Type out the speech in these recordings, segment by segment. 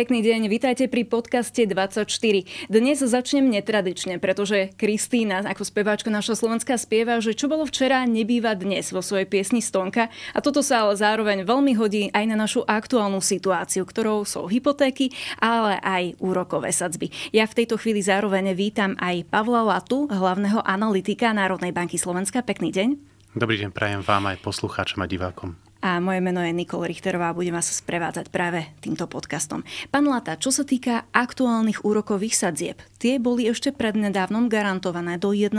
Pekný deň, vítajte pri podcaste 24. Dnes začnem netradične, pretože Kristína ako speváčka naša Slovenska spieva, že čo bolo včera, nebýva dnes vo svojej piesni Stonka. A toto sa ale zároveň veľmi hodí aj na našu aktuálnu situáciu, ktorou sú hypotéky, ale aj úrokové sadzby. Ja v tejto chvíli zároveň vítam aj Pavla Latu, hlavného analytika Národnej banky Slovenska. Pekný deň. Dobrý deň, prajem vám aj poslucháčom a divákom a moje meno je Nikol Richterová a budem vás sprevádzať práve týmto podcastom. Pán Lata, čo sa týka aktuálnych úrokových sadzieb, tie boli ešte prednedávnom garantované do 1%.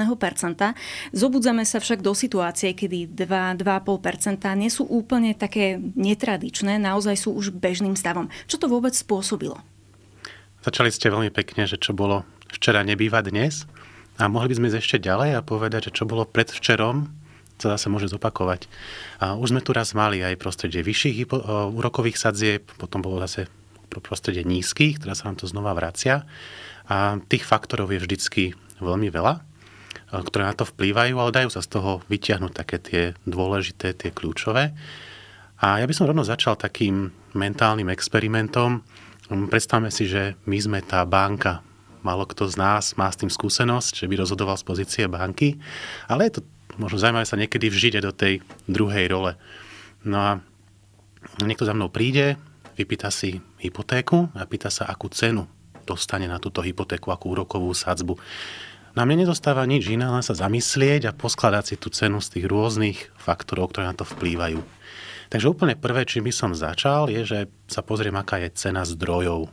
Zobudzame sa však do situácie, kedy 2-2,5% nie sú úplne také netradičné, naozaj sú už bežným stavom. Čo to vôbec spôsobilo? Začali ste veľmi pekne, že čo bolo včera nebýva dnes. A mohli by sme ísť ešte ďalej a povedať, že čo bolo pred včerom, to zase môže zopakovať. A už sme tu raz mali aj prostredie vyšších úrokových sadzieb, potom bolo zase prostredie nízkych, teraz sa nám to znova vracia. A tých faktorov je vždycky veľmi veľa, e, ktoré na to vplývajú, ale dajú sa z toho vyťahnuť také tie dôležité, tie kľúčové. A ja by som rovno začal takým mentálnym experimentom. Mm, predstavme si, že my sme tá banka. Malo kto z nás má s tým skúsenosť, že by rozhodoval z pozície banky, ale je to možno zaujímavé sa niekedy vžiť do tej druhej role. No a niekto za mnou príde, vypýta si hypotéku a pýta sa, akú cenu dostane na túto hypotéku, akú úrokovú sadzbu. Na mne nedostáva nič iné, len sa zamyslieť a poskladať si tú cenu z tých rôznych faktorov, ktoré na to vplývajú. Takže úplne prvé, čím by som začal, je, že sa pozriem, aká je cena zdrojov.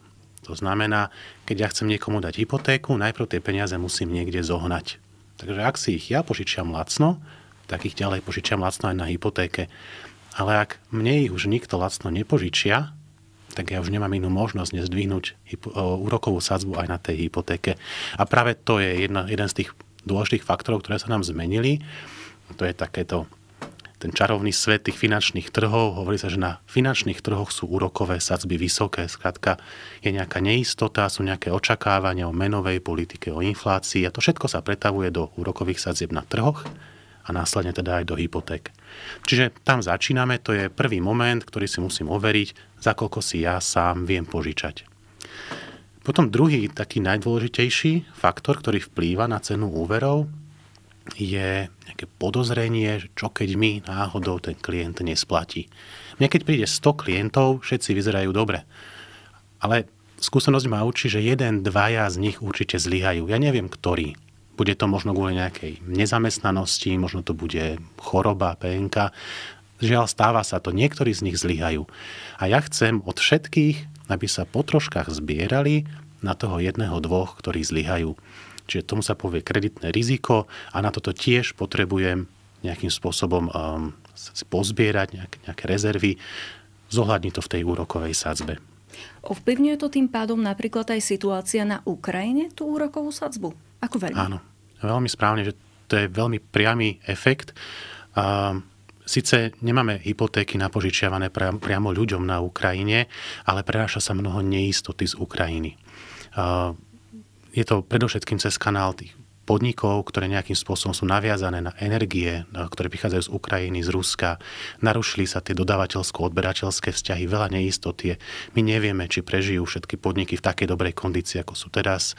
To znamená, keď ja chcem niekomu dať hypotéku, najprv tie peniaze musím niekde zohnať. Takže ak si ich ja požičiam lacno, tak ich ďalej požičiam lacno aj na hypotéke. Ale ak mne ich už nikto lacno nepožičia, tak ja už nemám inú možnosť nezdvihnúť úrokovú sadzbu aj na tej hypotéke. A práve to je jedna, jeden z tých dôležitých faktorov, ktoré sa nám zmenili. To je takéto ten čarovný svet tých finančných trhov. Hovorí sa, že na finančných trhoch sú úrokové sadzby vysoké. Skrátka je nejaká neistota, sú nejaké očakávania o menovej politike, o inflácii a to všetko sa pretavuje do úrokových sadzieb na trhoch a následne teda aj do hypoték. Čiže tam začíname, to je prvý moment, ktorý si musím overiť, za koľko si ja sám viem požičať. Potom druhý taký najdôležitejší faktor, ktorý vplýva na cenu úverov, je nejaké podozrenie, že čo keď mi náhodou ten klient nesplatí. Mne keď príde 100 klientov, všetci vyzerajú dobre. Ale skúsenosť ma učí, že jeden, dvaja z nich určite zlyhajú. Ja neviem, ktorý. Bude to možno kvôli nejakej nezamestnanosti, možno to bude choroba, PNK. Žiaľ, stáva sa to. Niektorí z nich zlyhajú. A ja chcem od všetkých, aby sa po troškách zbierali na toho jedného, dvoch, ktorí zlyhajú. Čiže tomu sa povie kreditné riziko a na toto tiež potrebujem nejakým spôsobom um, si pozbierať nejaké rezervy, zohľadniť to v tej úrokovej sadzbe. Ovplyvňuje to tým pádom napríklad aj situácia na Ukrajine, tú úrokovú sadzbu? Ako veľmi? Áno, veľmi správne, že to je veľmi priamy efekt. Sice nemáme hypotéky napožičiavané priamo ľuďom na Ukrajine, ale prenáša sa mnoho neistoty z Ukrajiny je to predovšetkým cez kanál tých podnikov, ktoré nejakým spôsobom sú naviazané na energie, ktoré prichádzajú z Ukrajiny, z Ruska. Narušili sa tie dodávateľsko odberateľské vzťahy, veľa neistotie. My nevieme, či prežijú všetky podniky v takej dobrej kondícii, ako sú teraz.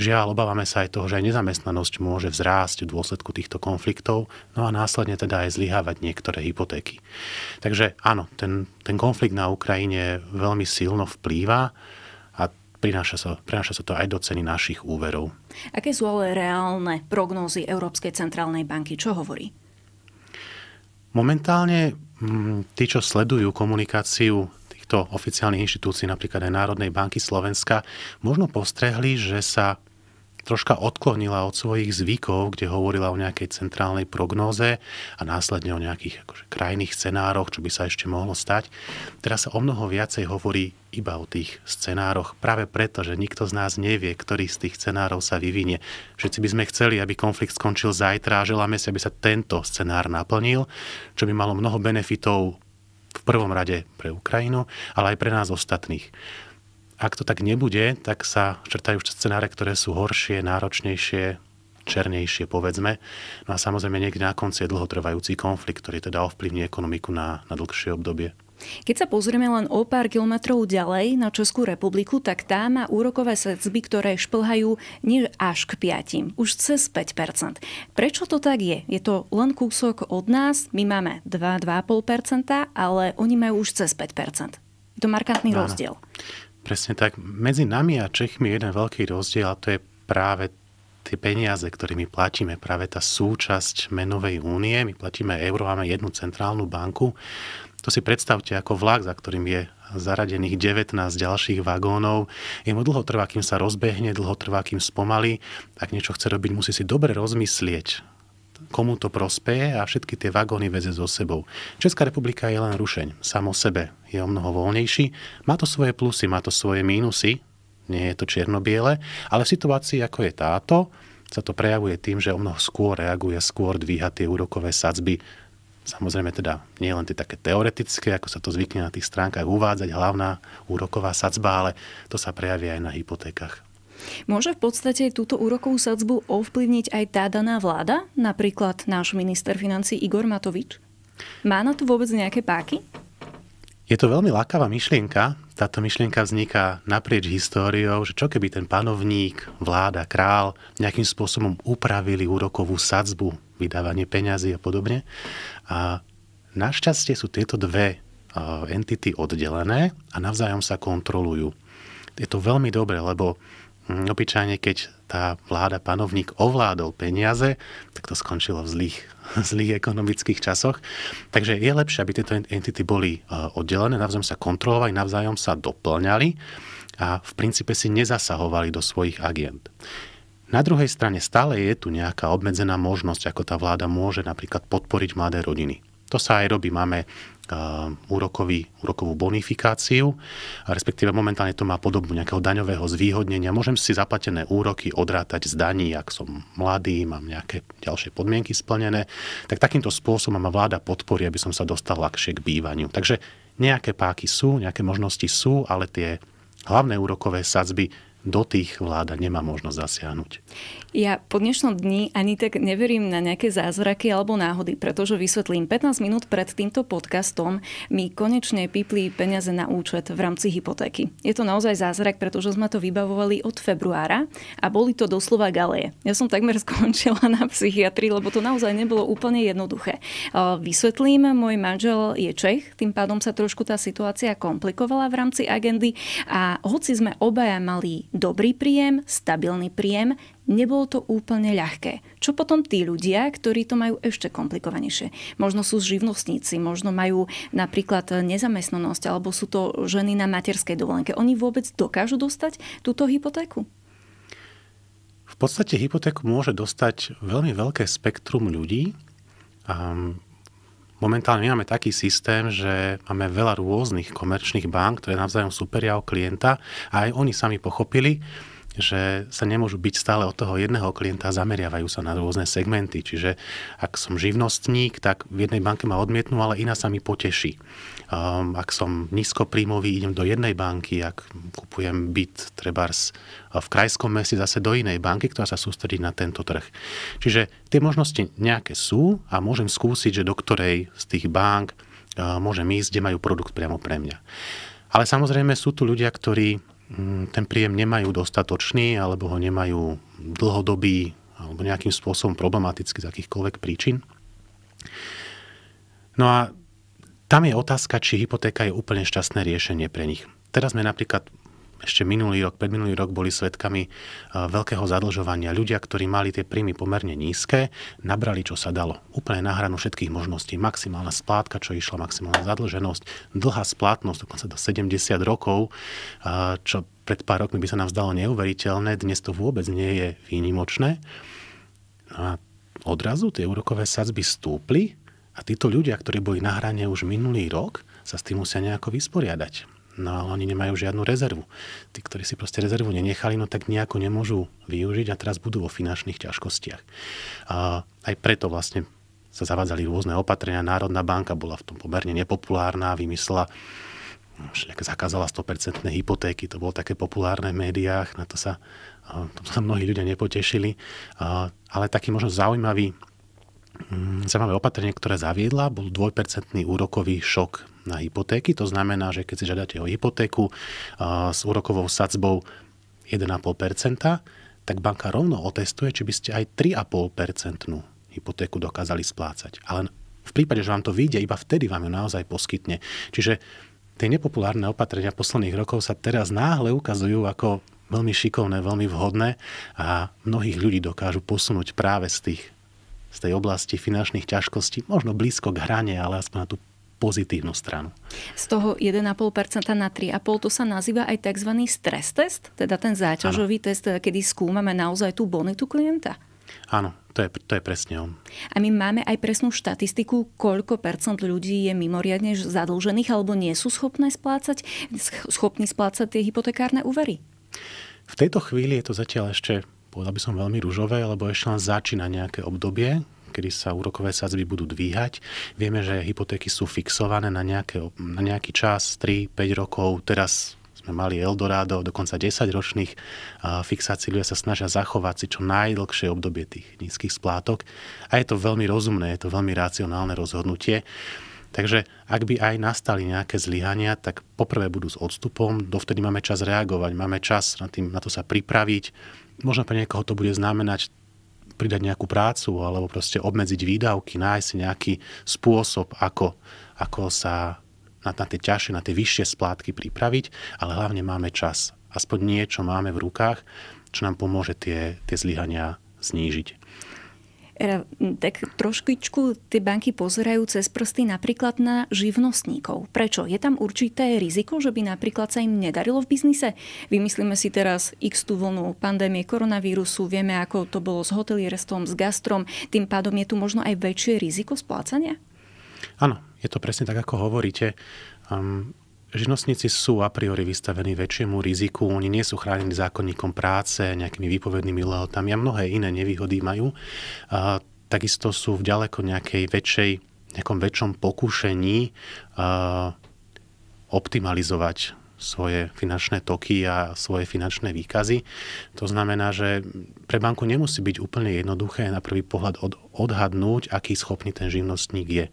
Žiaľ, obávame sa aj toho, že aj nezamestnanosť môže vzrásť v dôsledku týchto konfliktov, no a následne teda aj zlyhávať niektoré hypotéky. Takže áno, ten, ten konflikt na Ukrajine veľmi silno vplýva prináša sa, prináša sa to aj do ceny našich úverov. Aké sú ale reálne prognózy Európskej centrálnej banky? Čo hovorí? Momentálne mm, tí, čo sledujú komunikáciu týchto oficiálnych inštitúcií, napríklad aj Národnej banky Slovenska, možno postrehli, že sa troška odklonila od svojich zvykov, kde hovorila o nejakej centrálnej prognóze a následne o nejakých akože, krajných scenároch, čo by sa ešte mohlo stať. Teraz sa o mnoho viacej hovorí iba o tých scenároch, práve preto, že nikto z nás nevie, ktorý z tých scenárov sa vyvinie. Všetci by sme chceli, aby konflikt skončil zajtra a želáme si, aby sa tento scenár naplnil, čo by malo mnoho benefitov v prvom rade pre Ukrajinu, ale aj pre nás ostatných. Ak to tak nebude, tak sa črtajú scenáre, ktoré sú horšie, náročnejšie, černejšie, povedzme. No a samozrejme niekde na konci je dlhotrvajúci konflikt, ktorý teda ovplyvní ekonomiku na, na dlhšie obdobie. Keď sa pozrieme len o pár kilometrov ďalej na Českú republiku, tak tá má úrokové sadzby, ktoré šplhajú nie až k 5, už cez 5 Prečo to tak je? Je to len kúsok od nás, my máme 2-2,5 ale oni majú už cez 5 Je to markantný Áno. rozdiel. Presne tak. Medzi nami a Čechmi je jeden veľký rozdiel a to je práve tie peniaze, ktorými platíme, práve tá súčasť menovej únie, my platíme euro, máme jednu centrálnu banku. To si predstavte ako vlak, za ktorým je zaradených 19 ďalších vagónov. mu dlho trvá, kým sa rozbehne, dlho trvá, kým spomalí. Ak niečo chce robiť, musí si dobre rozmyslieť, komu to prospeje a všetky tie vagóny veze so sebou. Česká republika je len rušeň, samo sebe, je o mnoho voľnejší, má to svoje plusy, má to svoje mínusy, nie je to čierno-biele, ale v situácii ako je táto, sa to prejavuje tým, že o mnoho skôr reaguje, skôr dvíha tie úrokové sadzby, samozrejme teda nie len tie také teoretické, ako sa to zvykne na tých stránkach uvádzať, hlavná úroková sadzba, ale to sa prejavia aj na hypotékach. Môže v podstate túto úrokovú sadzbu ovplyvniť aj tá daná vláda, napríklad náš minister financí Igor Matovič? Má na to vôbec nejaké páky? Je to veľmi lákavá myšlienka. Táto myšlienka vzniká naprieč históriou, že čo keby ten panovník, vláda, král nejakým spôsobom upravili úrokovú sadzbu, vydávanie peňazí a podobne. A našťastie sú tieto dve e, entity oddelené a navzájom sa kontrolujú. Je to veľmi dobré, lebo Hm, obyčajne, keď tá vláda, panovník ovládol peniaze, tak to skončilo v zlých, zlých ekonomických časoch. Takže je lepšie, aby tieto entity boli e, oddelené, navzájom sa kontrolovali, navzájom sa doplňali a v princípe si nezasahovali do svojich agent. Na druhej strane stále je tu nejaká obmedzená možnosť, ako tá vláda môže napríklad podporiť mladé rodiny. To sa aj robí. Máme úrokový, úrokovú bonifikáciu, a respektíve momentálne to má podobu nejakého daňového zvýhodnenia. Môžem si zaplatené úroky odrátať z daní, ak som mladý, mám nejaké ďalšie podmienky splnené, tak takýmto spôsobom ma vláda podporí, aby som sa dostal ľahšie k bývaniu. Takže nejaké páky sú, nejaké možnosti sú, ale tie hlavné úrokové sadzby do tých vláda nemá možnosť zasiahnuť. Ja po dnešnom dni ani tak neverím na nejaké zázraky alebo náhody, pretože vysvetlím, 15 minút pred týmto podcastom mi konečne pipli peniaze na účet v rámci hypotéky. Je to naozaj zázrak, pretože sme to vybavovali od februára a boli to doslova galeje. Ja som takmer skončila na psychiatrii, lebo to naozaj nebolo úplne jednoduché. Vysvetlím, môj manžel je Čech, tým pádom sa trošku tá situácia komplikovala v rámci agendy a hoci sme obaja mali dobrý príjem, stabilný príjem, nebolo to úplne ľahké. Čo potom tí ľudia, ktorí to majú ešte komplikovanejšie? Možno sú živnostníci, možno majú napríklad nezamestnanosť, alebo sú to ženy na materskej dovolenke. Oni vôbec dokážu dostať túto hypotéku? V podstate hypotéku môže dostať veľmi veľké spektrum ľudí momentálne my máme taký systém, že máme veľa rôznych komerčných bank, ktoré navzájom superia o klienta a aj oni sami pochopili, že sa nemôžu byť stále od toho jedného klienta, zameriavajú sa na rôzne segmenty. Čiže ak som živnostník, tak v jednej banke ma odmietnú, ale iná sa mi poteší. Um, ak som nízkopríjmový, idem do jednej banky, ak kupujem byt trebárs uh, v krajskom meste zase do inej banky, ktorá sa sústredí na tento trh. Čiže tie možnosti nejaké sú a môžem skúsiť, že do ktorej z tých bank uh, môžem ísť, kde majú produkt priamo pre mňa. Ale samozrejme sú tu ľudia, ktorí Mm, ten príjem nemajú dostatočný alebo ho nemajú dlhodobý alebo nejakým spôsobom problematický z akýchkoľvek príčin. No a tam je otázka, či hypotéka je úplne šťastné riešenie pre nich. Teraz sme napríklad ešte minulý rok, predminulý rok boli svetkami e, veľkého zadlžovania. Ľudia, ktorí mali tie príjmy pomerne nízke, nabrali, čo sa dalo. Úplne na hranu všetkých možností. Maximálna splátka, čo išla, maximálna zadlženosť, dlhá splátnosť, dokonca do 70 rokov, e, čo pred pár rokmi by sa nám zdalo neuveriteľné, dnes to vôbec nie je výnimočné. No a odrazu tie úrokové sadzby stúpli a títo ľudia, ktorí boli na hrane už minulý rok, sa s tým musia nejako vysporiadať No ale oni nemajú žiadnu rezervu. Tí, ktorí si proste rezervu nenechali, no tak nejako nemôžu využiť a teraz budú vo finančných ťažkostiach. A aj preto vlastne sa zavádzali rôzne opatrenia. Národná banka bola v tom pomerne nepopulárna, vymyslela všelijak zakázala 100% hypotéky, to bolo také populárne v médiách, na to sa, to sa mnohí ľudia nepotešili. Ale taký možno zaujímavý zaujímavé opatrenie, ktoré zaviedla, bol dvojpercentný úrokový šok na hypotéky. To znamená, že keď si žiadate o hypotéku s úrokovou sadzbou 1,5%, tak banka rovno otestuje, či by ste aj 3,5% hypotéku dokázali splácať. Ale v prípade, že vám to vyjde, iba vtedy vám ju naozaj poskytne. Čiže tie nepopulárne opatrenia posledných rokov sa teraz náhle ukazujú ako veľmi šikovné, veľmi vhodné a mnohých ľudí dokážu posunúť práve z tých z tej oblasti finančných ťažkostí, možno blízko k hrane, ale aspoň na tú pozitívnu stranu. Z toho 1,5% na 3,5% to sa nazýva aj tzv. stres test, teda ten záťažový ano. test, eh, kedy skúmame naozaj tú bonitu klienta. Áno, to je, to je presne on. A my máme aj presnú štatistiku, koľko percent ľudí je mimoriadne zadlžených alebo nie sú schopné splácať, schopní splácať tie hypotekárne úvery? V tejto chvíli je to zatiaľ ešte povedal by som veľmi rúžové, lebo ešte len začína nejaké obdobie, kedy sa úrokové sadzby budú dvíhať. Vieme, že hypotéky sú fixované na, nejaké, na nejaký čas, 3-5 rokov, teraz sme mali Eldorado, dokonca 10 ročných fixácií, ľudia sa snažia zachovať si čo najdlhšie obdobie tých nízkych splátok. A je to veľmi rozumné, je to veľmi racionálne rozhodnutie. Takže ak by aj nastali nejaké zlyhania, tak poprvé budú s odstupom, dovtedy máme čas reagovať, máme čas na, tým, na to sa pripraviť, možno pre niekoho to bude znamenať pridať nejakú prácu alebo proste obmedziť výdavky, nájsť nejaký spôsob, ako, ako sa na, na tie ťažšie, na tie vyššie splátky pripraviť, ale hlavne máme čas. Aspoň niečo máme v rukách, čo nám pomôže tie, tie zlyhania znížiť tak trošku tie banky pozerajú cez prsty napríklad na živnostníkov. Prečo? Je tam určité riziko, že by napríklad sa im nedarilo v biznise? Vymyslíme si teraz x tú vlnu pandémie koronavírusu, vieme, ako to bolo s hotelierstvom, s gastrom, tým pádom je tu možno aj väčšie riziko splácania? Áno, je to presne tak, ako hovoríte. Um, živnostníci sú a priori vystavení väčšiemu riziku. Oni nie sú chránení zákonníkom práce, nejakými výpovednými lehotami a mnohé iné nevýhody majú. A takisto sú v ďaleko nejakej väčšej, nejakom väčšom pokušení a, optimalizovať svoje finančné toky a svoje finančné výkazy. To znamená, že pre banku nemusí byť úplne jednoduché na prvý pohľad od, odhadnúť, aký schopný ten živnostník je.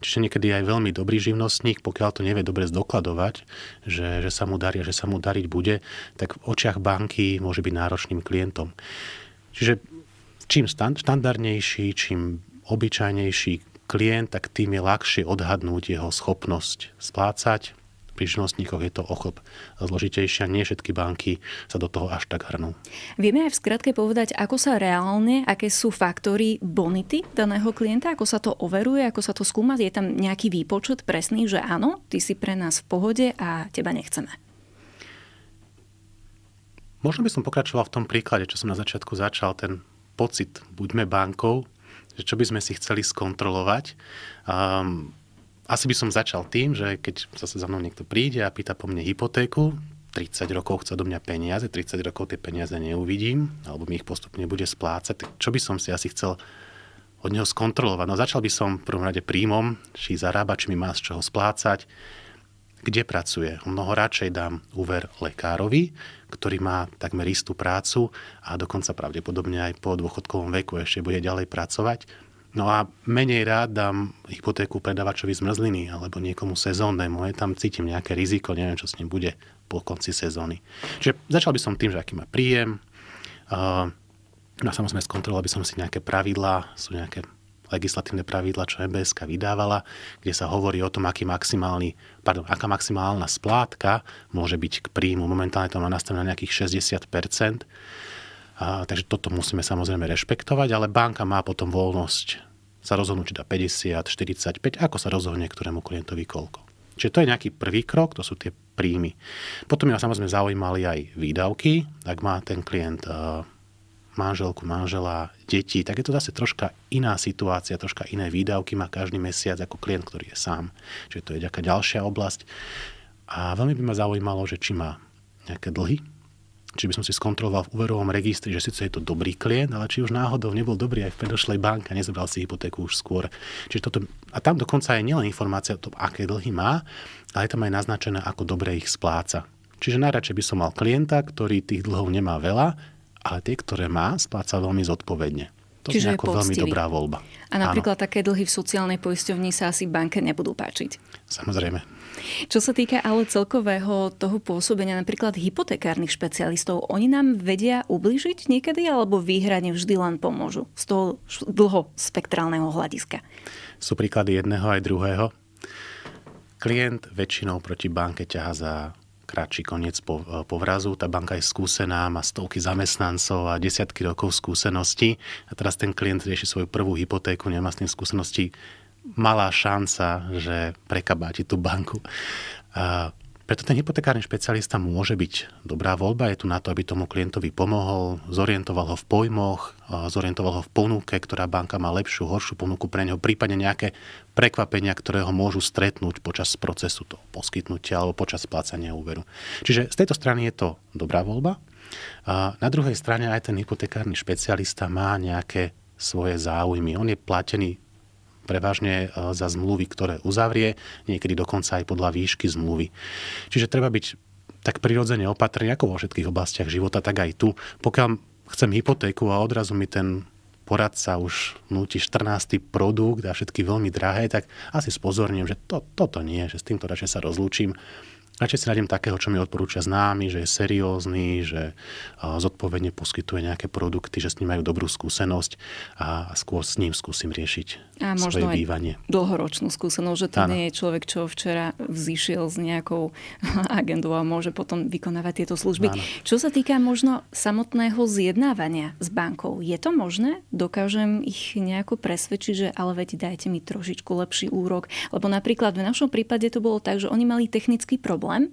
Čiže niekedy aj veľmi dobrý živnostník, pokiaľ to nevie dobre zdokladovať, že, že sa mu darí a že sa mu dariť bude, tak v očiach banky môže byť náročným klientom. Čiže čím štandardnejší, čím obyčajnejší klient, tak tým je ľahšie odhadnúť jeho schopnosť splácať, pri živnostníkoch je to ochop zložitejšia. Nie všetky banky sa do toho až tak hrnú. Vieme aj v skratke povedať, ako sa reálne, aké sú faktory bonity daného klienta, ako sa to overuje, ako sa to skúma. Je tam nejaký výpočet presný, že áno, ty si pre nás v pohode a teba nechceme. Možno by som pokračoval v tom príklade, čo som na začiatku začal, ten pocit, buďme bankou, že čo by sme si chceli skontrolovať. Um, asi by som začal tým, že keď zase za mnou niekto príde a pýta po mne hypotéku, 30 rokov chce do mňa peniaze, 30 rokov tie peniaze neuvidím, alebo mi ich postupne bude splácať, tak čo by som si asi chcel od neho skontrolovať? No začal by som v prvom rade príjmom, či zarába, či mi má z čoho splácať, kde pracuje. Mnoho radšej dám úver lekárovi, ktorý má takmer istú prácu a dokonca pravdepodobne aj po dôchodkovom veku ešte bude ďalej pracovať, No a menej rád dám hypotéku predavačovi zmrzliny alebo niekomu sezónnemu. Tam cítim nejaké riziko, neviem, čo s ním bude po konci sezóny. Čiže začal by som tým, že aký má príjem. No a samozrejme skontroloval by som si nejaké pravidlá, sú nejaké legislatívne pravidla, čo MBSK vydávala, kde sa hovorí o tom, aký maximálny, pardon, aká maximálna splátka môže byť k príjmu. Momentálne to má nastavené na nejakých 60 a, takže toto musíme samozrejme rešpektovať, ale banka má potom voľnosť sa rozhodnúť, či dá 50, 45, ako sa rozhodne ktorému klientovi koľko. Čiže to je nejaký prvý krok, to sú tie príjmy. Potom ja samozrejme zaujímali aj výdavky. Ak má ten klient uh, manželku, manžela, deti, tak je to zase troška iná situácia, troška iné výdavky má každý mesiac ako klient, ktorý je sám. Čiže to je ďaká ďalšia oblasť. A veľmi by ma zaujímalo, že či má nejaké dlhy, či by som si skontroloval v úverovom registri, že síce je to dobrý klient, ale či už náhodou nebol dobrý aj v predošlej banke a nezobral si hypotéku už skôr. Čiže toto, a tam dokonca je nielen informácia o tom, aké dlhy má, ale je tam aj naznačené, ako dobre ich spláca. Čiže najradšej by som mal klienta, ktorý tých dlhov nemá veľa, ale tie, ktoré má, spláca veľmi zodpovedne. To Čiže je ako veľmi dobrá voľba. A napríklad Áno. také dlhy v sociálnej poisťovni sa asi banke nebudú páčiť. Samozrejme. Čo sa týka ale celkového toho pôsobenia napríklad hypotekárnych špecialistov, oni nám vedia ubližiť niekedy alebo výhradne vždy len pomôžu z toho dlho spektrálneho hľadiska? Sú príklady jedného aj druhého. Klient väčšinou proti banke ťaha za kratší koniec po, e, povrazu. Tá banka je skúsená, má stovky zamestnancov a desiatky rokov skúsenosti a teraz ten klient rieši svoju prvú hypotéku, nemá s tým skúsenosti malá šanca, že prekabáti tú banku. Preto ten hypotekárny špecialista môže byť dobrá voľba, je tu na to, aby tomu klientovi pomohol, zorientoval ho v pojmoch, zorientoval ho v ponuke, ktorá banka má lepšiu, horšiu ponuku pre neho, prípadne nejaké prekvapenia, ktoré ho môžu stretnúť počas procesu toho poskytnutia alebo počas splácania úveru. Čiže z tejto strany je to dobrá voľba. A na druhej strane aj ten hypotekárny špecialista má nejaké svoje záujmy. On je platený prevažne e, za zmluvy, ktoré uzavrie, niekedy dokonca aj podľa výšky zmluvy. Čiže treba byť tak prirodzene opatrný, ako vo všetkých oblastiach života, tak aj tu. Pokiaľ chcem hypotéku a odrazu mi ten poradca už núti 14. produkt a všetky veľmi drahé, tak asi spozorním, že to, toto nie, že s týmto radšej sa rozlúčim Radšej si nájdem takého, čo mi odporúča známy, že je seriózny, že zodpovedne poskytuje nejaké produkty, že s ním majú dobrú skúsenosť a skôr s ním skúsim riešiť a možno svoje bývanie. dlhoročnú skúsenosť, že to ano. nie je človek, čo včera vzýšiel s nejakou agendou a môže potom vykonávať tieto služby. Ano. Čo sa týka možno samotného zjednávania s bankou, je to možné? Dokážem ich nejako presvedčiť, že ale veď dajte mi trošičku lepší úrok? Lebo napríklad v našom prípade to bolo tak, že oni mali technický problém problém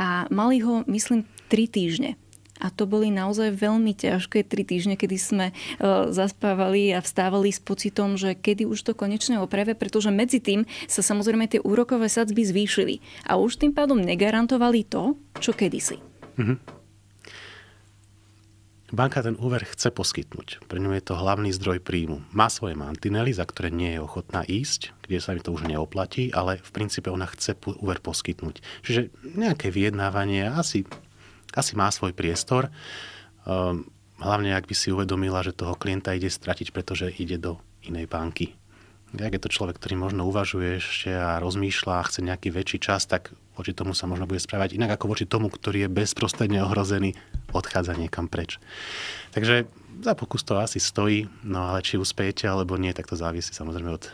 a mali ho, myslím, tri týždne. A to boli naozaj veľmi ťažké tri týždne, kedy sme e, zaspávali a vstávali s pocitom, že kedy už to konečne opravia, pretože medzi tým sa samozrejme tie úrokové sadzby zvýšili. A už tým pádom negarantovali to, čo kedysi. Mm-hmm banka ten úver chce poskytnúť. Pre ňu je to hlavný zdroj príjmu. Má svoje mantinely, za ktoré nie je ochotná ísť, kde sa mi to už neoplatí, ale v princípe ona chce úver poskytnúť. Čiže nejaké vyjednávanie asi, asi má svoj priestor. Ehm, hlavne, ak by si uvedomila, že toho klienta ide stratiť, pretože ide do inej banky ak je to človek, ktorý možno uvažuje ešte a rozmýšľa a chce nejaký väčší čas, tak voči tomu sa možno bude správať inak ako voči tomu, ktorý je bezprostredne ohrozený, odchádza niekam preč. Takže za pokus to asi stojí, no ale či uspejete alebo nie, tak to závisí samozrejme od,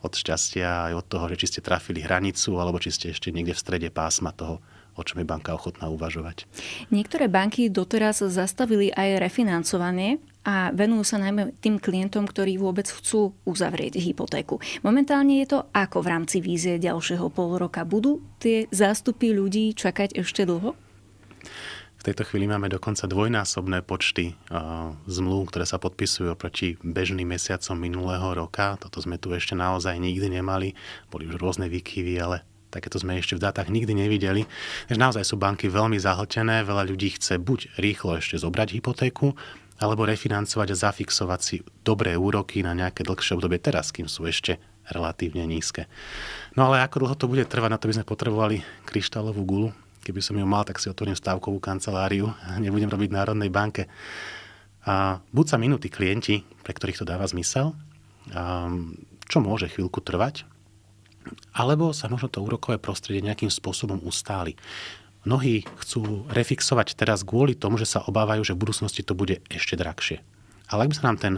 od šťastia aj od toho, že či ste trafili hranicu alebo či ste ešte niekde v strede pásma toho, o čom je banka ochotná uvažovať. Niektoré banky doteraz zastavili aj refinancovanie a venujú sa najmä tým klientom, ktorí vôbec chcú uzavrieť hypotéku. Momentálne je to ako v rámci vízie ďalšieho pol roka. Budú tie zástupy ľudí čakať ešte dlho? V tejto chvíli máme dokonca dvojnásobné počty uh, zmluv, ktoré sa podpisujú oproti bežným mesiacom minulého roka. Toto sme tu ešte naozaj nikdy nemali. Boli už rôzne výkyvy, ale takéto sme ešte v dátach nikdy nevideli. Takže naozaj sú banky veľmi zahltené, veľa ľudí chce buď rýchlo ešte zobrať hypotéku, alebo refinancovať a zafixovať si dobré úroky na nejaké dlhšie obdobie teraz, kým sú ešte relatívne nízke. No ale ako dlho to bude trvať, na to by sme potrebovali kryštálovú gulu. Keby som ju mal, tak si otvorím stávkovú kanceláriu a nebudem robiť v Národnej banke. A buď sa minúty klienti, pre ktorých to dáva zmysel, čo môže chvíľku trvať, alebo sa možno to úrokové prostredie nejakým spôsobom ustáli. Mnohí chcú refixovať teraz kvôli tomu, že sa obávajú, že v budúcnosti to bude ešte drahšie. Ale ak by sa nám ten,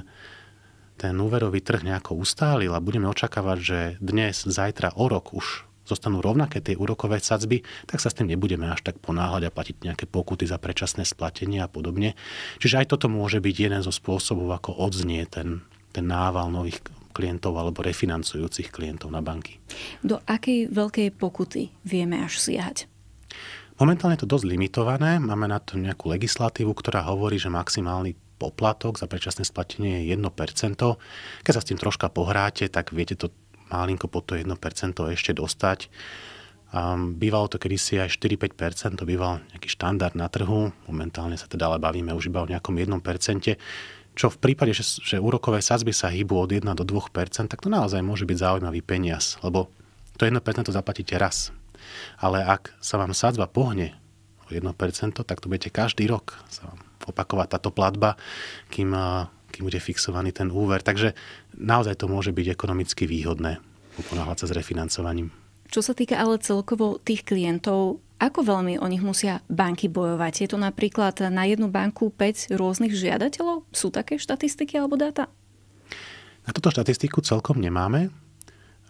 ten úverový trh nejako ustálil a budeme očakávať, že dnes, zajtra, o rok už zostanú rovnaké tie úrokové sadzby, tak sa s tým nebudeme až tak ponáhľať a platiť nejaké pokuty za predčasné splatenie a podobne. Čiže aj toto môže byť jeden zo spôsobov, ako odznie ten, ten nával nových klientov alebo refinancujúcich klientov na banky. Do akej veľkej pokuty vieme až siahať? Momentálne je to dosť limitované, máme na to nejakú legislatívu, ktorá hovorí, že maximálny poplatok za predčasné splatenie je 1%. Keď sa s tým troška pohráte, tak viete to malinko pod to 1% ešte dostať. Um, bývalo to kedysi aj 4-5%, to býval nejaký štandard na trhu. Momentálne sa teda ale bavíme už iba o nejakom 1%, čo v prípade, že, že úrokové sazby sa hýbu od 1 do 2%, tak to naozaj môže byť zaujímavý peniaz, lebo to 1% to zaplatíte raz ale ak sa vám sadzba pohne o 1%, tak to budete každý rok sa vám opakovať táto platba, kým, kým bude fixovaný ten úver. Takže naozaj to môže byť ekonomicky výhodné uponáhľať sa s refinancovaním. Čo sa týka ale celkovo tých klientov, ako veľmi o nich musia banky bojovať? Je to napríklad na jednu banku 5 rôznych žiadateľov? Sú také štatistiky alebo dáta? Na túto štatistiku celkom nemáme.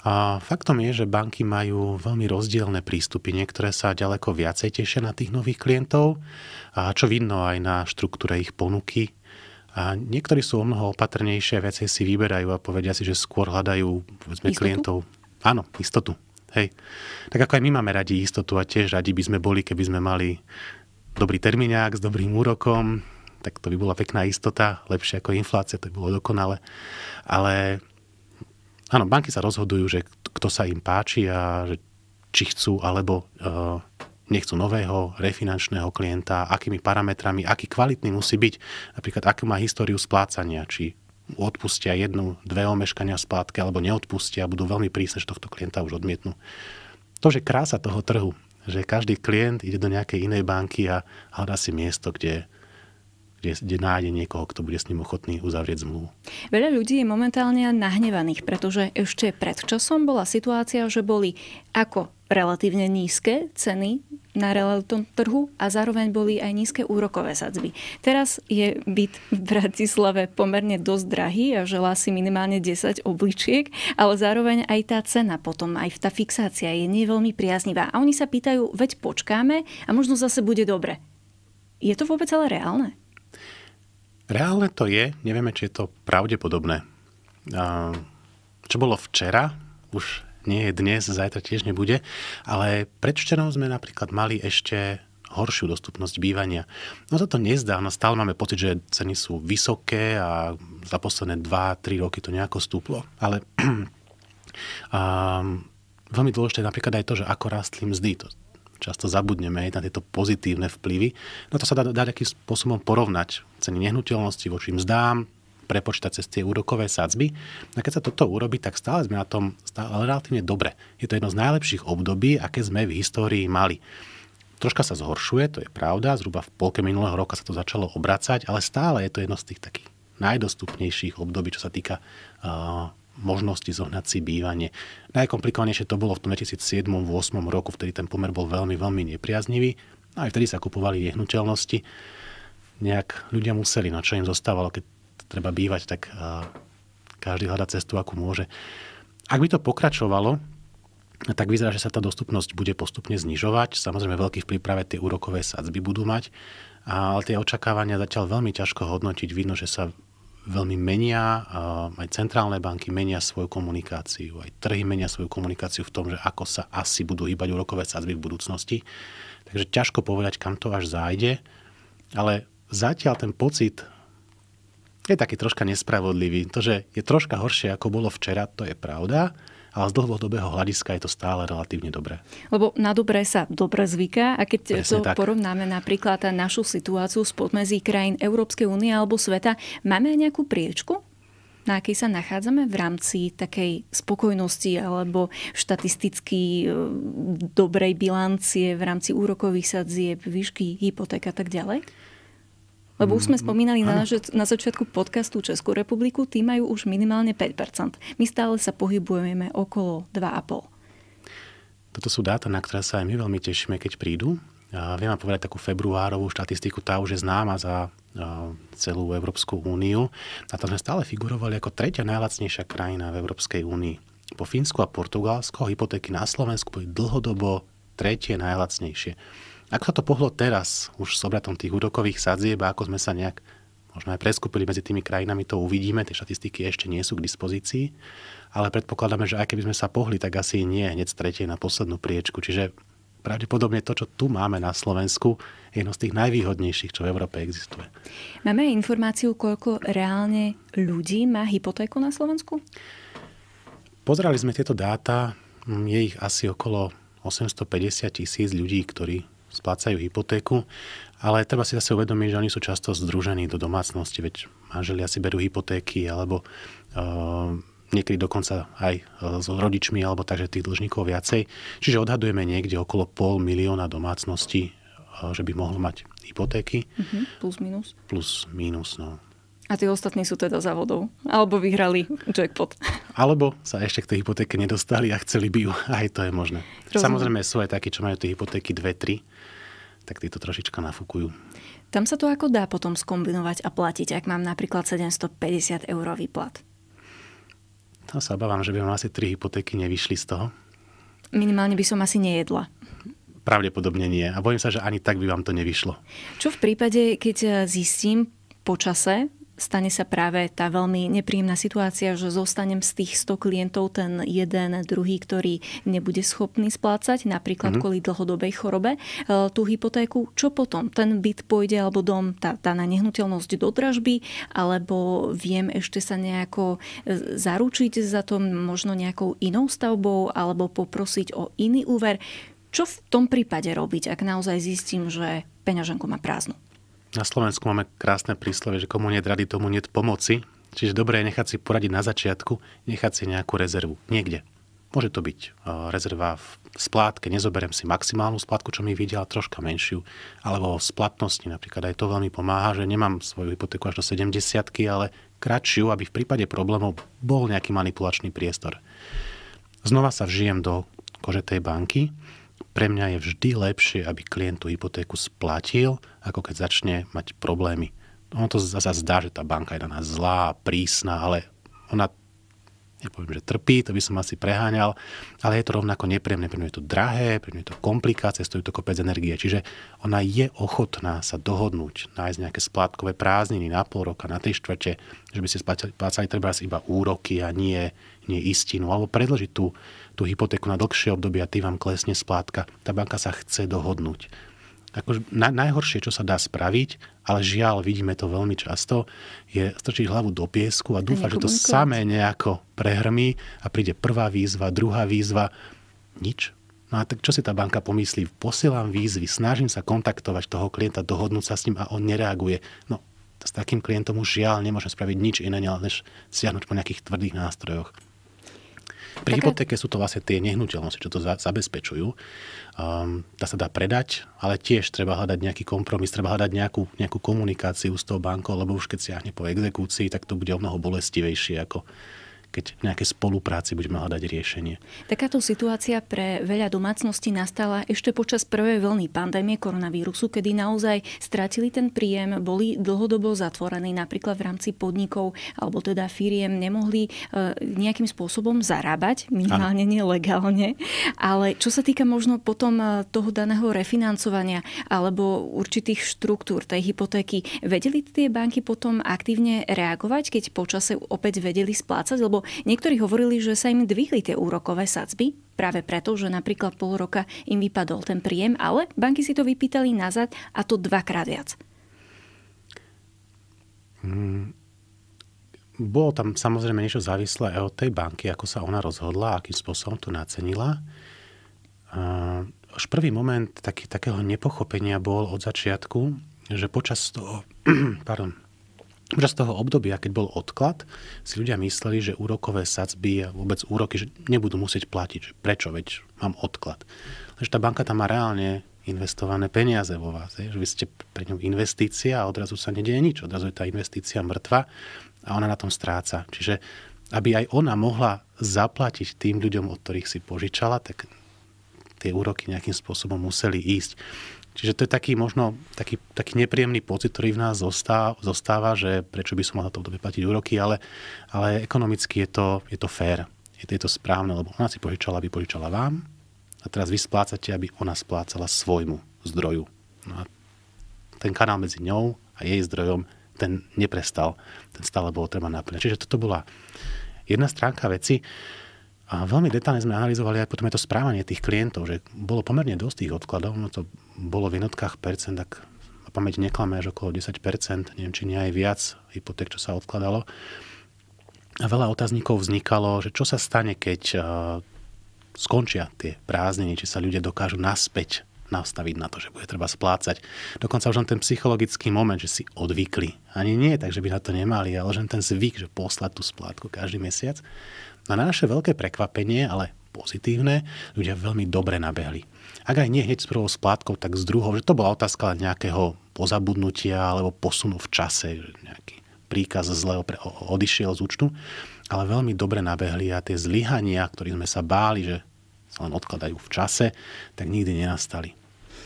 A faktom je, že banky majú veľmi rozdielne prístupy. Niektoré sa ďaleko viacej tešia na tých nových klientov, a čo vidno aj na štruktúre ich ponuky. A niektorí sú o mnoho opatrnejšie, viacej si vyberajú a povedia si, že skôr hľadajú povedzme, klientov. Áno, istotu. Hej. Tak ako aj my máme radi istotu a tiež radi by sme boli, keby sme mali dobrý termíňák s dobrým úrokom, tak to by bola pekná istota, lepšie ako inflácia, to by bolo dokonale. Ale Áno, banky sa rozhodujú, že kto sa im páči a či chcú alebo uh, nechcú nového refinančného klienta, akými parametrami, aký kvalitný musí byť, napríklad akú má históriu splácania, či odpustia jednu, dve omeškania splátky alebo neodpustia a budú veľmi prísne, že tohto klienta už odmietnú. To, že krása toho trhu, že každý klient ide do nejakej inej banky a hľadá si miesto, kde kde, kde nájde niekoho, kto bude s ním ochotný uzavrieť zmluvu. Veľa ľudí je momentálne nahnevaných, pretože ešte pred časom bola situácia, že boli ako relatívne nízke ceny na relatívnom trhu a zároveň boli aj nízke úrokové sadzby. Teraz je byt v Bratislave pomerne dosť drahý a želá si minimálne 10 obličiek, ale zároveň aj tá cena potom, aj tá fixácia je nie veľmi priaznivá. A oni sa pýtajú, veď počkáme a možno zase bude dobre. Je to vôbec ale reálne? Reálne to je, nevieme, či je to pravdepodobné. Čo bolo včera, už nie je dnes, zajtra tiež nebude, ale predvčerom sme napríklad mali ešte horšiu dostupnosť bývania. No toto nezdá, no stále máme pocit, že ceny sú vysoké a za posledné 2-3 roky to nejako stúplo. Ale um, veľmi dôležité je napríklad aj to, že ako rastli mzdy. To často zabudneme aj na tieto pozitívne vplyvy. No to sa dá, dá takým spôsobom porovnať. Ceny nehnuteľnosti voči mzdám, prepočítať cez tie úrokové sadzby. A keď sa toto urobí, tak stále sme na tom stále relatívne dobre. Je to jedno z najlepších období, aké sme v histórii mali. Troška sa zhoršuje, to je pravda, zhruba v polke minulého roka sa to začalo obracať, ale stále je to jedno z tých takých najdostupnejších období, čo sa týka uh, možnosti zohnať si bývanie. Najkomplikovanejšie to bolo v tom 2007-2008 roku, vtedy ten pomer bol veľmi, veľmi nepriaznivý. No aj vtedy sa kupovali nehnuteľnosti. Nejak ľudia museli, no čo im zostávalo, keď treba bývať, tak každý hľada cestu, ako môže. Ak by to pokračovalo, tak vyzerá, že sa tá dostupnosť bude postupne znižovať. Samozrejme, veľký vplyv práve tie úrokové sadzby budú mať, ale tie očakávania zatiaľ veľmi ťažko hodnotiť. Vidno, že sa veľmi menia, aj centrálne banky menia svoju komunikáciu, aj trhy menia svoju komunikáciu v tom, že ako sa asi budú hýbať úrokové sadzby v budúcnosti. Takže ťažko povedať, kam to až zájde, ale zatiaľ ten pocit je taký troška nespravodlivý. To, že je troška horšie, ako bolo včera, to je pravda, ale z dlhodobého hľadiska je to stále relatívne dobré. Lebo na dobré sa dobre zvyká a keď Presne to tak. porovnáme napríklad našu situáciu z podmezí krajín Európskej únie alebo sveta, máme aj nejakú priečku? na akej sa nachádzame v rámci takej spokojnosti alebo štatisticky e, dobrej bilancie v rámci úrokových sadzieb, výšky hypoték a tak ďalej? Lebo už sme mm-hmm. spomínali na, na začiatku podcastu Českú republiku, tí majú už minimálne 5%. My stále sa pohybujeme okolo 2,5%. Toto sú dáta, na ktoré sa aj my veľmi tešíme, keď prídu. Ja viem vám povedať takú februárovú štatistiku, tá už je známa za celú Európsku úniu. A tam sme stále figurovali ako tretia najlacnejšia krajina v Európskej únii. Po Fínsku a Portugalsko hypotéky na Slovensku boli dlhodobo tretie najlacnejšie. Ako sa to pohlo teraz, už s obratom tých úrokových sadzieb a ako sme sa nejak možno aj preskúpili medzi tými krajinami, to uvidíme, tie štatistiky ešte nie sú k dispozícii, ale predpokladáme, že aj keby sme sa pohli, tak asi nie hneď tretie na poslednú priečku. Čiže pravdepodobne to, čo tu máme na Slovensku, je jedno z tých najvýhodnejších, čo v Európe existuje. Máme aj informáciu, koľko reálne ľudí má hypotéku na Slovensku? Pozerali sme tieto dáta, je ich asi okolo 850 tisíc ľudí, ktorí splácajú hypotéku, ale treba si zase uvedomiť, že oni sú často združení do domácnosti, veď manželia si berú hypotéky alebo uh, niekedy dokonca aj eh, s rodičmi alebo takže tých dlžníkov viacej. Čiže odhadujeme niekde okolo pol milióna domácností, eh, že by mohlo mať hypotéky. Uh-huh. Plus minus. Plus minus, no. A tí ostatní sú teda za vodou. Alebo vyhrali jackpot. Alebo sa ešte k tej hypotéke nedostali a chceli by ju. Aj to je možné. Rozumiem. Samozrejme sú aj takí, čo majú tie hypotéky 2-3, tak to trošička nafúkujú. Tam sa to ako dá potom skombinovať a platiť, ak mám napríklad 750 eurový plat? To sa obávam, že by vám asi tri hypotéky nevyšli z toho. Minimálne by som asi nejedla. Pravdepodobne nie. A bojím sa, že ani tak by vám to nevyšlo. Čo v prípade, keď eh, zistím počase, stane sa práve tá veľmi nepríjemná situácia, že zostanem z tých 100 klientov ten jeden druhý, ktorý nebude schopný splácať, napríklad mm-hmm. kvôli dlhodobej chorobe, e, tú hypotéku. Čo potom? Ten byt pôjde alebo dom, tá, tá na nehnuteľnosť do dražby, alebo viem ešte sa nejako e, zaručiť za to možno nejakou inou stavbou, alebo poprosiť o iný úver. Čo v tom prípade robiť, ak naozaj zistím, že peňaženku má prázdnu? Na Slovensku máme krásne príslovie, že komu nie rady, tomu nie pomoci. Čiže dobré je nechať si poradiť na začiatku, nechať si nejakú rezervu niekde. Môže to byť e, rezerva v splátke, nezoberiem si maximálnu splátku, čo mi vidia, ale troška menšiu, alebo v splatnosti napríklad. Aj to veľmi pomáha, že nemám svoju hypotéku až do 70 ale kratšiu, aby v prípade problémov bol nejaký manipulačný priestor. Znova sa vžijem do kože tej banky. Pre mňa je vždy lepšie, aby klient tú hypotéku splatil, ako keď začne mať problémy. Ono to zase zdá, že tá banka je na nás zlá, prísna, ale ona, nepoviem, že trpí, to by som asi preháňal, ale je to rovnako nepríjemné, pre je to drahé, pre je to komplikácie, stojí to kopec energie. Čiže ona je ochotná sa dohodnúť, nájsť nejaké splátkové prázdniny na pol roka, na tej štvrte, že by ste splácali treba asi iba úroky a nie, nie istinu, alebo predložiť tú, tú hypotéku na dlhšie obdobie a tým vám klesne splátka. Tá banka sa chce dohodnúť akože na, najhoršie, čo sa dá spraviť, ale žiaľ, vidíme to veľmi často, je strčiť hlavu do piesku a dúfať, že to samé nejako prehrmí a príde prvá výzva, druhá výzva, nič. No a tak čo si tá banka pomyslí? Posielam výzvy, snažím sa kontaktovať toho klienta, dohodnúť sa s ním a on nereaguje. No, s takým klientom už žiaľ nemôžem spraviť nič iné, než siahnuť po nejakých tvrdých nástrojoch. Pri Také... hypotéke sú to vlastne tie nehnuteľnosti, čo to za, zabezpečujú. Um, ehm, tá sa dá predať, ale tiež treba hľadať nejaký kompromis, treba hľadať nejakú, nejakú komunikáciu s tou bankou, lebo už keď siahne po exekúcii, tak to bude o mnoho bolestivejšie ako keď v nejakej spolupráci budeme hľadať riešenie. Takáto situácia pre veľa domácností nastala ešte počas prvej vlny pandémie koronavírusu, kedy naozaj stratili ten príjem, boli dlhodobo zatvorení napríklad v rámci podnikov alebo teda firiem, nemohli e, nejakým spôsobom zarábať, minimálne nelegálne. Ale čo sa týka možno potom e, toho daného refinancovania alebo určitých štruktúr tej hypotéky, vedeli tie banky potom aktívne reagovať, keď počase opäť vedeli splácať? Lebo Niektorí hovorili, že sa im dvihli tie úrokové sadzby, práve preto, že napríklad pol roka im vypadol ten príjem, ale banky si to vypýtali nazad a to dvakrát viac. Hmm. Bolo tam samozrejme niečo závislé aj od tej banky, ako sa ona rozhodla, akým spôsobom to nacenila. Uh, až prvý moment taký, takého nepochopenia bol od začiatku, že počas toho, pardon, Počas toho obdobia, keď bol odklad, si ľudia mysleli, že úrokové sadzby a vôbec úroky že nebudú musieť platiť. Prečo? Veď mám odklad. Takže tá banka tam má reálne investované peniaze vo vás. Je? Že vy ste pre ňu investícia a odrazu sa nedieje nič. Odrazu je tá investícia mŕtva a ona na tom stráca. Čiže aby aj ona mohla zaplatiť tým ľuďom, od ktorých si požičala, tak tie úroky nejakým spôsobom museli ísť. Čiže to je taký možno taký, taký nepríjemný pocit, ktorý v nás zostáva, zostáva že prečo by som mal na to obdobie platiť úroky, ale, ale ekonomicky je to, je to fér. Je to, je to správne, lebo ona si požičala, aby požičala vám a teraz vy splácate, aby ona splácala svojmu zdroju. No a ten kanál medzi ňou a jej zdrojom, ten neprestal. Ten stále bol treba naplňať. Čiže toto bola jedna stránka veci. A veľmi detálne sme analyzovali aj potom aj to správanie tých klientov, že bolo pomerne dosť tých odkladov, no to bolo v jednotkách percent, tak na pamäť neklame, že okolo 10%, neviem, či nie aj viac hypoték, čo sa odkladalo. A veľa otáznikov vznikalo, že čo sa stane, keď e, skončia tie prázdniny, či sa ľudia dokážu naspäť nastaviť na to, že bude treba splácať. Dokonca už len ten psychologický moment, že si odvykli. Ani nie tak, že by na to nemali, ale že ten zvyk, že poslať tú splátku každý mesiac. Na naše veľké prekvapenie, ale pozitívne, ľudia veľmi dobre nabehli. Ak aj nie hneď s prvou splátkou, tak s druhou, že to bola otázka nejakého pozabudnutia alebo posunu v čase, že nejaký príkaz zle odišiel z účtu, ale veľmi dobre nabehli a tie zlyhania, ktorých sme sa báli, že sa len odkladajú v čase, tak nikdy nenastali.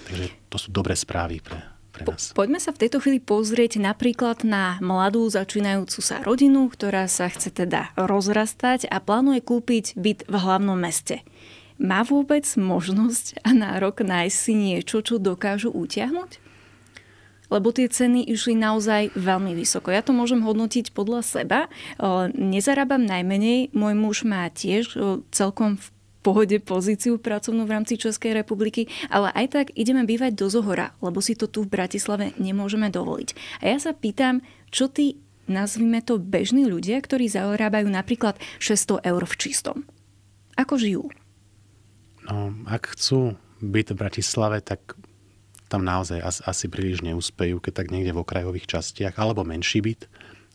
Takže to sú dobré správy pre pre nás. Po, poďme sa v tejto chvíli pozrieť napríklad na mladú začínajúcu sa rodinu, ktorá sa chce teda rozrastať a plánuje kúpiť byt v hlavnom meste. Má vôbec možnosť a nárok nájsť si niečo, čo dokážu utiahnuť? lebo tie ceny išli naozaj veľmi vysoko. Ja to môžem hodnotiť podľa seba. Nezarábam najmenej, môj muž má tiež celkom v pohode pozíciu pracovnú v rámci Českej republiky, ale aj tak ideme bývať do Zohora, lebo si to tu v Bratislave nemôžeme dovoliť. A ja sa pýtam, čo tí, nazvime to bežní ľudia, ktorí zarábajú napríklad 600 eur v čistom. Ako žijú? No, ak chcú byť v Bratislave, tak tam naozaj asi príliš neúspejú, keď tak niekde v okrajových častiach, alebo menší byt,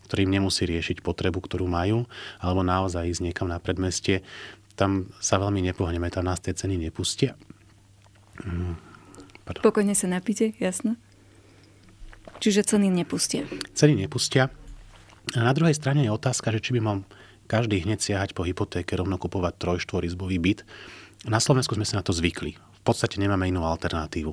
ktorým nemusí riešiť potrebu, ktorú majú, alebo naozaj ísť niekam na predmestie tam sa veľmi nepohneme, tam nás tie ceny nepustia. Mm, pardon. Pokojne sa napíte, jasno. Čiže ceny nepustia. Ceny nepustia. A na druhej strane je otázka, že či by mal každý hneď siahať po hypotéke, rovno kupovať trojštvorizbový byt. Na Slovensku sme sa na to zvykli. V podstate nemáme inú alternatívu.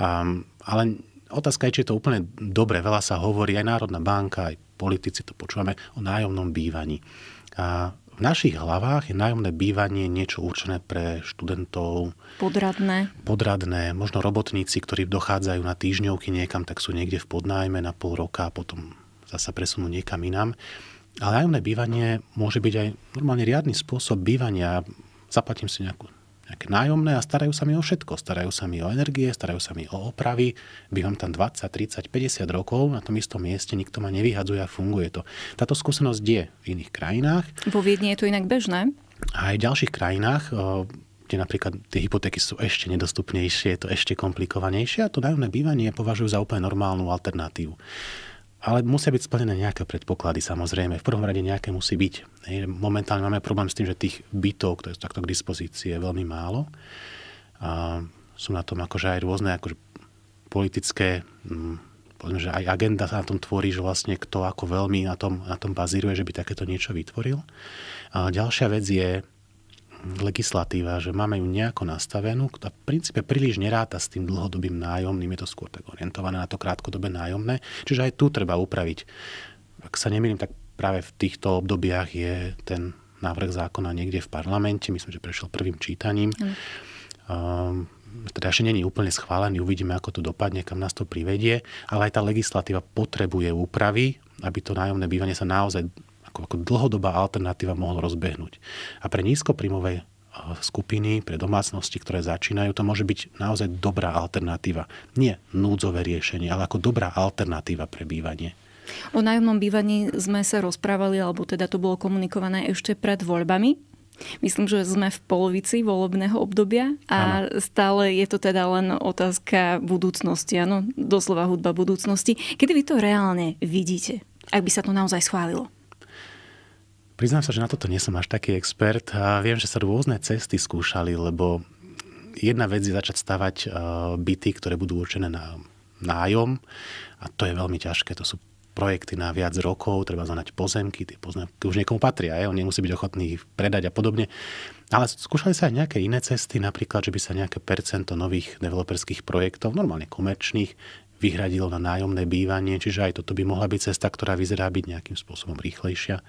Um, ale otázka je, či je to úplne dobre. Veľa sa hovorí, aj Národná banka, aj politici to počúvame, o nájomnom bývaní. A v našich hlavách je nájomné bývanie niečo určené pre študentov. Podradné. Podradné. Možno robotníci, ktorí dochádzajú na týždňovky niekam, tak sú niekde v podnájme na pol roka a potom zase presunú niekam inám. Ale nájomné bývanie môže byť aj normálne riadny spôsob bývania. Zaplatím si nejakú nejaké nájomné a starajú sa mi o všetko. Starajú sa mi o energie, starajú sa mi o opravy. Bývam tam 20, 30, 50 rokov na tom istom mieste, nikto ma nevyhadzuje a funguje to. Táto skúsenosť je v iných krajinách. Vo Viedni je to inak bežné? Aj v ďalších krajinách eh, kde napríklad tie hypotéky sú ešte nedostupnejšie, je to ešte komplikovanejšie a to nájomné bývanie považujú za úplne normálnu alternatívu ale musia byť splnené nejaké predpoklady samozrejme. V prvom rade nejaké musí byť. Momentálne máme problém s tým, že tých bytov, ktoré sú takto k dispozícii, je veľmi málo. A sú na tom akože aj rôzne akože politické, mm, povedzme, že aj agenda sa na tom tvorí, že vlastne kto ako veľmi na tom, na tom bazíruje, že by takéto niečo vytvoril. A ďalšia vec je, legislatíva, že máme ju nejako nastavenú, ktorá v princípe príliš neráta s tým dlhodobým nájomným, je to skôr tak orientované na to krátkodobé nájomné, čiže aj tu treba upraviť. Ak sa nemýlim, tak práve v týchto obdobiach je ten návrh zákona niekde v parlamente, myslím, že prešiel prvým čítaním. Mm. Um, teda ešte není úplne schválený, uvidíme, ako to dopadne, kam nás to privedie, ale aj tá legislatíva potrebuje úpravy, aby to nájomné bývanie sa naozaj ako, ako dlhodobá alternatíva mohol rozbehnúť. A pre nízkoprímové skupiny, pre domácnosti, ktoré začínajú, to môže byť naozaj dobrá alternatíva. Nie núdzové riešenie, ale ako dobrá alternatíva pre bývanie. O nájomnom bývaní sme sa rozprávali, alebo teda to bolo komunikované ešte pred voľbami Myslím, že sme v polovici volebného obdobia a ano. stále je to teda len otázka budúcnosti, áno, doslova hudba budúcnosti. Kedy vy to reálne vidíte, ak by sa to naozaj schválilo? Priznám sa, že na toto nie som až taký expert. A viem, že sa rôzne cesty skúšali, lebo jedna vec je začať stavať e, byty, ktoré budú určené na nájom a to je veľmi ťažké. To sú projekty na viac rokov, treba znať pozemky, tie pozemky už niekomu patria, je? on nemusí byť ochotný ich predať a podobne. Ale skúšali sa aj nejaké iné cesty, napríklad, že by sa nejaké percento nových developerských projektov, normálne komerčných, Vyhradil na nájomné bývanie, čiže aj toto by mohla byť cesta, ktorá vyzerá byť nejakým spôsobom rýchlejšia.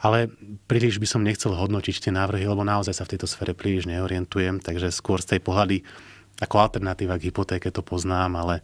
Ale príliš by som nechcel hodnotiť tie návrhy, lebo naozaj sa v tejto sfere príliš neorientujem, takže skôr z tej pohľady ako alternatíva k hypotéke to poznám, ale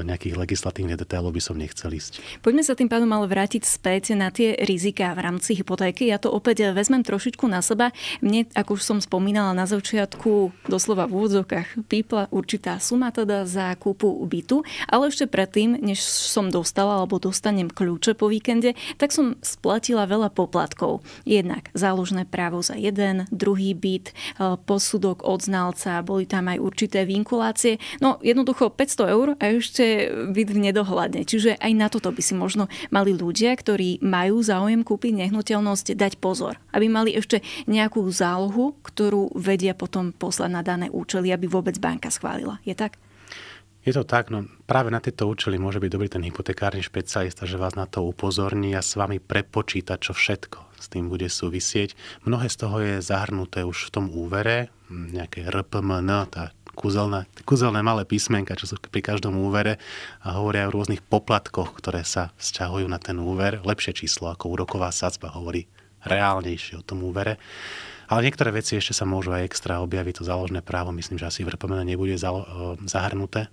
do nejakých legislatívnych detailov by som nechcel ísť. Poďme sa tým pádom ale vrátiť späť na tie rizika v rámci hypotéky. Ja to opäť vezmem trošičku na seba. Mne, ako už som spomínala na začiatku, doslova v úvodzovkách pípla určitá suma teda za kúpu bytu, ale ešte predtým, než som dostala alebo dostanem kľúče po víkende, tak som splatila veľa poplatkov. Jednak záložné právo za jeden, druhý byt, e, posudok od znalca, boli tam aj určité vinkulácie. No jednoducho 500 eur a ešte byť v nedohľadne. Čiže aj na toto by si možno mali ľudia, ktorí majú záujem kúpiť nehnuteľnosť, dať pozor. Aby mali ešte nejakú zálohu, ktorú vedia potom poslať na dané účely, aby vôbec banka schválila. Je tak? Je to tak, no práve na tieto účely môže byť dobrý ten hypotekárny špecialista, že vás na to upozorní a s vami prepočíta, čo všetko s tým bude súvisieť. Mnohé z toho je zahrnuté už v tom úvere, nejaké RPMN, tá kúzelné, kúzelné malé písmenka, čo sú pri každom úvere a hovoria o rôznych poplatkoch, ktoré sa vzťahujú na ten úver. Lepšie číslo ako úroková sadzba hovorí reálnejšie o tom úvere. Ale niektoré veci ešte sa môžu aj extra objaviť. To záložné právo, myslím, že asi v repomene nebude e, zahrnuté.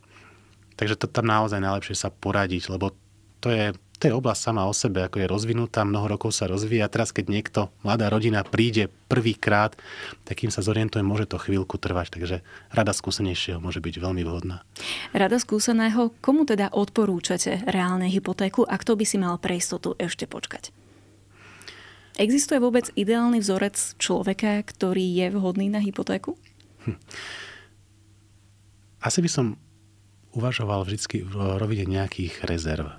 Takže to tam naozaj najlepšie sa poradiť, lebo to je to je oblasť sama o sebe, ako je rozvinutá, mnoho rokov sa rozvíja. Teraz, keď niekto, mladá rodina príde prvýkrát, takým sa zorientuje, môže to chvíľku trvať. Takže rada skúsenejšieho môže byť veľmi vhodná. Rada skúseného, komu teda odporúčate reálne hypotéku a kto by si mal pre istotu ešte počkať? Existuje vôbec ideálny vzorec človeka, ktorý je vhodný na hypotéku? Hm. Asi by som uvažoval vždy v rovine nejakých rezerv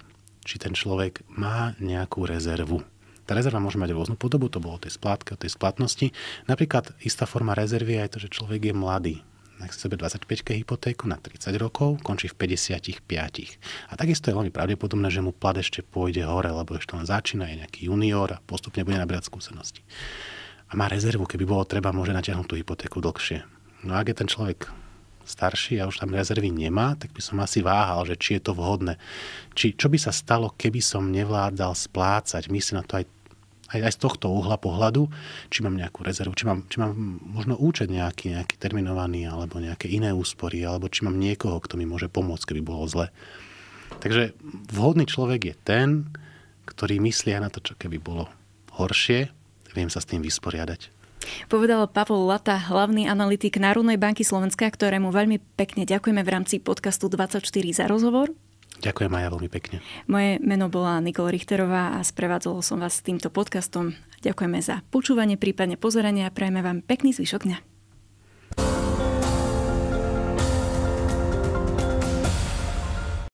či ten človek má nejakú rezervu. Tá rezerva môže mať rôznu podobu, to bolo o tej splátke, o tej splatnosti. Napríklad istá forma rezervy je to, že človek je mladý. Ak si sebe 25 hypotéku na 30 rokov, končí v 55. A takisto je veľmi pravdepodobné, že mu plat ešte pôjde hore, lebo ešte len začína, je nejaký junior a postupne bude nabrať skúsenosti. A má rezervu, keby bolo treba, môže natiahnuť tú hypotéku dlhšie. No a ak je ten človek starší a už tam rezervy nemá, tak by som asi váhal, že či je to vhodné. Či, čo by sa stalo, keby som nevládal splácať? Myslím na to aj, aj, aj z tohto uhla pohľadu, či mám nejakú rezervu, či mám, či mám možno účet nejaký, nejaký terminovaný, alebo nejaké iné úspory, alebo či mám niekoho, kto mi môže pomôcť, keby bolo zle. Takže vhodný človek je ten, ktorý myslia na to, čo keby bolo horšie, viem sa s tým vysporiadať. Povedal Pavol Lata, hlavný analytik Národnej banky Slovenska, ktorému veľmi pekne ďakujeme v rámci podcastu 24 za rozhovor. Ďakujem aj ja veľmi pekne. Moje meno bola Nikola Richterová a sprevádzala som vás s týmto podcastom. Ďakujeme za počúvanie, prípadne pozeranie a prajeme vám pekný zvyšok dňa.